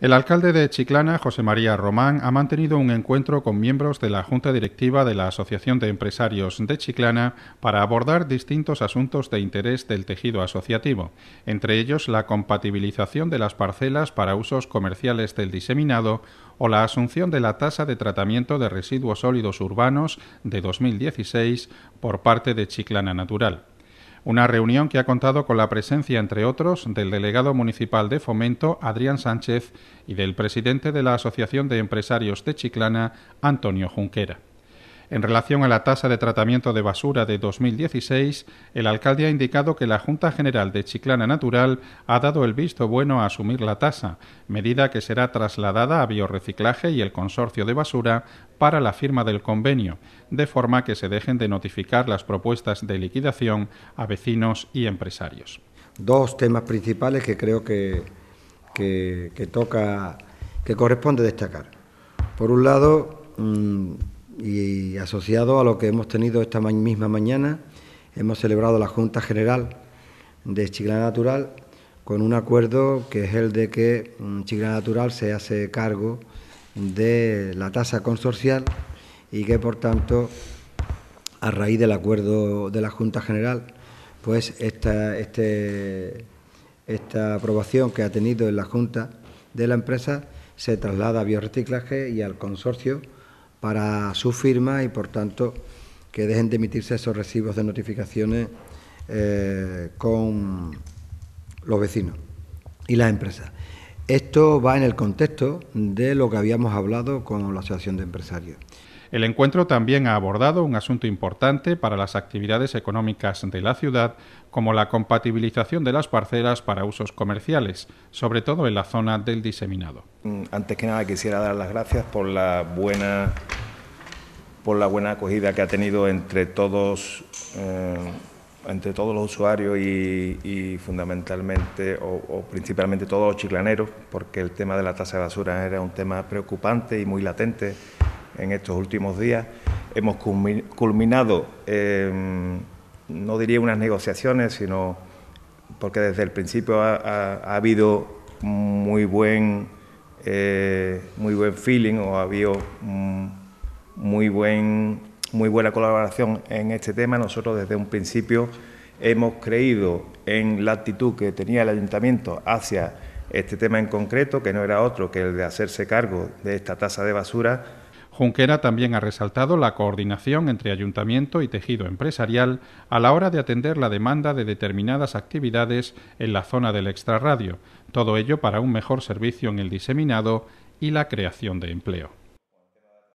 El alcalde de Chiclana, José María Román, ha mantenido un encuentro con miembros de la Junta Directiva de la Asociación de Empresarios de Chiclana para abordar distintos asuntos de interés del tejido asociativo, entre ellos la compatibilización de las parcelas para usos comerciales del diseminado o la asunción de la tasa de tratamiento de residuos sólidos urbanos de 2016 por parte de Chiclana Natural. Una reunión que ha contado con la presencia, entre otros, del delegado municipal de Fomento, Adrián Sánchez, y del presidente de la Asociación de Empresarios de Chiclana, Antonio Junquera. En relación a la tasa de tratamiento de basura de 2016, el alcalde ha indicado que la Junta General de Chiclana Natural ha dado el visto bueno a asumir la tasa, medida que será trasladada a Biorreciclaje y el Consorcio de Basura para la firma del convenio, de forma que se dejen de notificar las propuestas de liquidación a vecinos y empresarios. Dos temas principales que creo que, toca, que corresponde destacar. Por un lado, mm, y asociado a lo que hemos tenido esta misma mañana, hemos celebrado la Junta General de Chiclana Natural con un acuerdo que es el de que mm, Chiclana Natural se hace cargo de la tasa consorcial y que, por tanto, a raíz del acuerdo de la Junta General, pues esta, este, esta aprobación que ha tenido en la Junta de la empresa se traslada a bioreciclaje y al consorcio para su firma y por tanto que dejen de emitirse esos recibos de notificaciones eh, con los vecinos y las empresas. Esto va en el contexto de lo que habíamos hablado con la Asociación de Empresarios. El encuentro también ha abordado un asunto importante para las actividades económicas de la ciudad, como la compatibilización de las parcelas para usos comerciales, sobre todo en la zona del diseminado. Mm, antes que nada quisiera dar las gracias por la buena, por la buena acogida que ha tenido entre todos. Eh, entre todos los usuarios y, fundamentalmente o, principalmente todos los chiclaneros, porque el tema de la tasa de basura era un tema preocupante y muy latente en estos últimos días. Hemos culminado, em, no diría unas negociaciones, sino porque desde el principio ha, habido muy buen, eh, muy buen feeling o ha habido mm, muy buen muy buena colaboración en este tema. Nosotros desde un principio hemos creído en la actitud que tenía el ayuntamiento hacia este tema en concreto, que no era otro que el de hacerse cargo de esta tasa de basura. Junquera también ha resaltado la coordinación entre ayuntamiento y tejido empresarial a la hora de atender la demanda de determinadas actividades en la zona del extrarradio, todo ello para un mejor servicio en el diseminado y la creación de empleo.